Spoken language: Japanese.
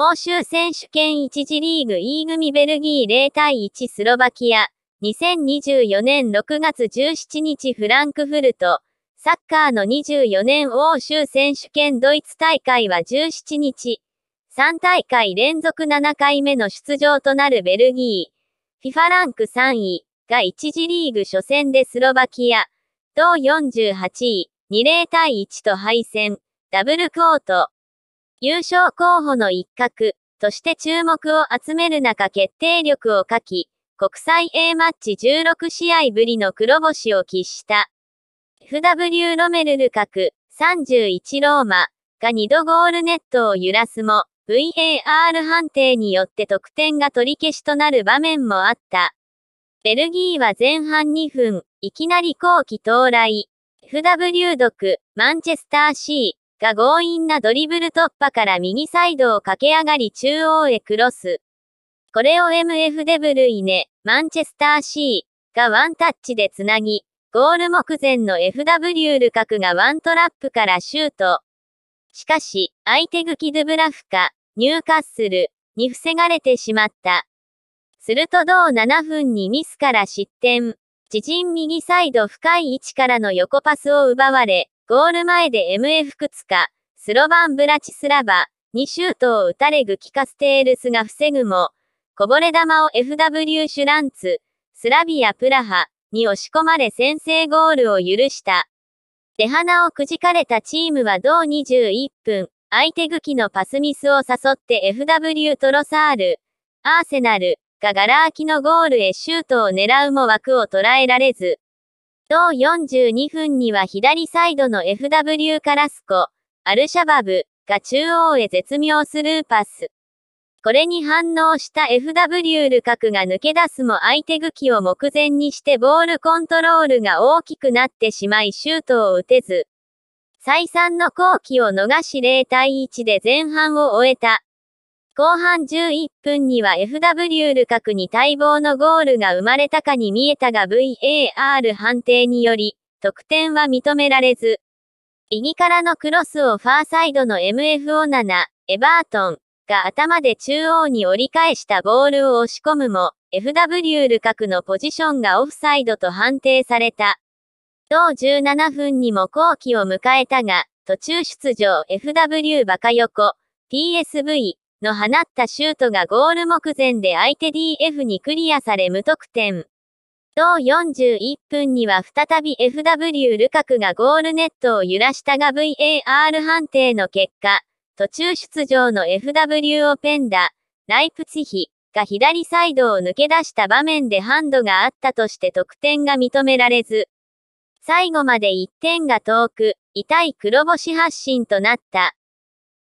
欧州選手権1次リーグ E 組ベルギー0対1スロバキア、2024年6月17日フランクフルト、サッカーの24年欧州選手権ドイツ大会は17日、3大会連続7回目の出場となるベルギー、FIFA ランク3位が1次リーグ初戦でスロバキア、同48位、2 0対1と敗戦、ダブルコート。優勝候補の一角として注目を集める中決定力を欠き、国際 A マッチ16試合ぶりの黒星を喫した。FW ロメルル角31ローマが2度ゴールネットを揺らすも、VAR 判定によって得点が取り消しとなる場面もあった。ベルギーは前半2分、いきなり後期到来。FW ク、マンチェスター C、が強引なドリブル突破から右サイドを駆け上がり中央へクロス。これを MF デブルイネ、マンチェスター C がワンタッチでつなぎ、ゴール目前の FW ルカクがワントラップからシュート。しかし、相手グキドゥブラフカ、ニューカッスルに防がれてしまった。すると同7分にミスから失点。自陣右サイド深い位置からの横パスを奪われ、ゴール前で MF クツカ、スロバン・ブラチスラバ、にシュートを打たれグキカステールスが防ぐも、こぼれ球を FW シュランツ、スラビア・プラハに押し込まれ先制ゴールを許した。出鼻をくじかれたチームは同21分、相手グキのパスミスを誘って FW トロサール、アーセナルがガラ空きのゴールへシュートを狙うも枠を捉えられず、同42分には左サイドの FW カラスコ、アルシャバブが中央へ絶妙スルーパス。これに反応した FW ルカクが抜け出すも相手武器を目前にしてボールコントロールが大きくなってしまいシュートを打てず、再三の後期を逃し0対1で前半を終えた。後半11分には FW ルカクに待望のゴールが生まれたかに見えたが VAR 判定により、得点は認められず。右からのクロスをファーサイドの MF o 7エバートンが頭で中央に折り返したボールを押し込むも、FW ルカクのポジションがオフサイドと判定された。同17分にも後期を迎えたが、途中出場 FW バカ横、PSV、の放ったシュートがゴール目前で相手 DF にクリアされ無得点。同41分には再び FW ルカクがゴールネットを揺らしたが VAR 判定の結果、途中出場の FW オペンダ、ライプツヒが左サイドを抜け出した場面でハンドがあったとして得点が認められず、最後まで1点が遠く、痛い黒星発進となった。